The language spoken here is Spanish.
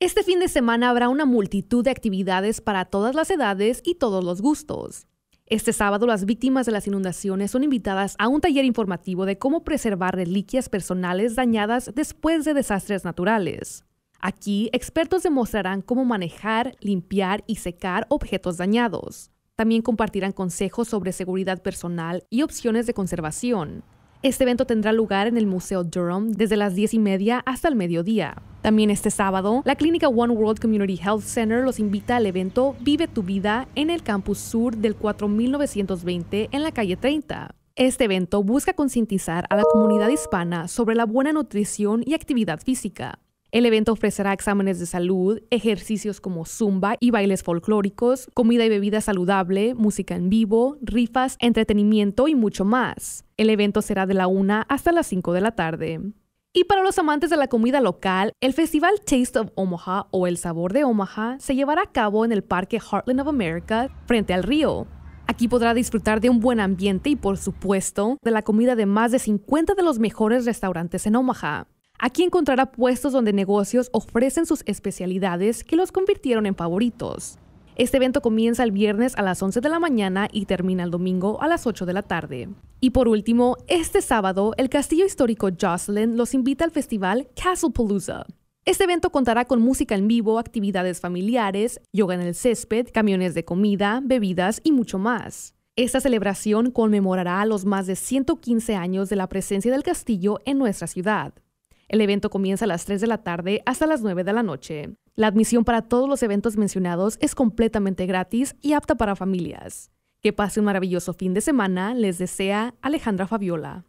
Este fin de semana habrá una multitud de actividades para todas las edades y todos los gustos. Este sábado las víctimas de las inundaciones son invitadas a un taller informativo de cómo preservar reliquias personales dañadas después de desastres naturales. Aquí, expertos demostrarán cómo manejar, limpiar y secar objetos dañados. También compartirán consejos sobre seguridad personal y opciones de conservación. Este evento tendrá lugar en el Museo Durham desde las 10 y media hasta el mediodía. También este sábado, la clínica One World Community Health Center los invita al evento Vive tu vida en el campus sur del 4920 en la calle 30. Este evento busca concientizar a la comunidad hispana sobre la buena nutrición y actividad física. El evento ofrecerá exámenes de salud, ejercicios como zumba y bailes folclóricos, comida y bebida saludable, música en vivo, rifas, entretenimiento y mucho más. El evento será de la 1 hasta las 5 de la tarde. Y para los amantes de la comida local, el festival Taste of Omaha o El Sabor de Omaha se llevará a cabo en el Parque Heartland of America frente al río. Aquí podrá disfrutar de un buen ambiente y por supuesto de la comida de más de 50 de los mejores restaurantes en Omaha. Aquí encontrará puestos donde negocios ofrecen sus especialidades que los convirtieron en favoritos. Este evento comienza el viernes a las 11 de la mañana y termina el domingo a las 8 de la tarde. Y por último, este sábado, el castillo histórico Jocelyn los invita al festival Castle Palooza. Este evento contará con música en vivo, actividades familiares, yoga en el césped, camiones de comida, bebidas y mucho más. Esta celebración conmemorará los más de 115 años de la presencia del castillo en nuestra ciudad. El evento comienza a las 3 de la tarde hasta las 9 de la noche. La admisión para todos los eventos mencionados es completamente gratis y apta para familias. Que pase un maravilloso fin de semana, les desea Alejandra Fabiola.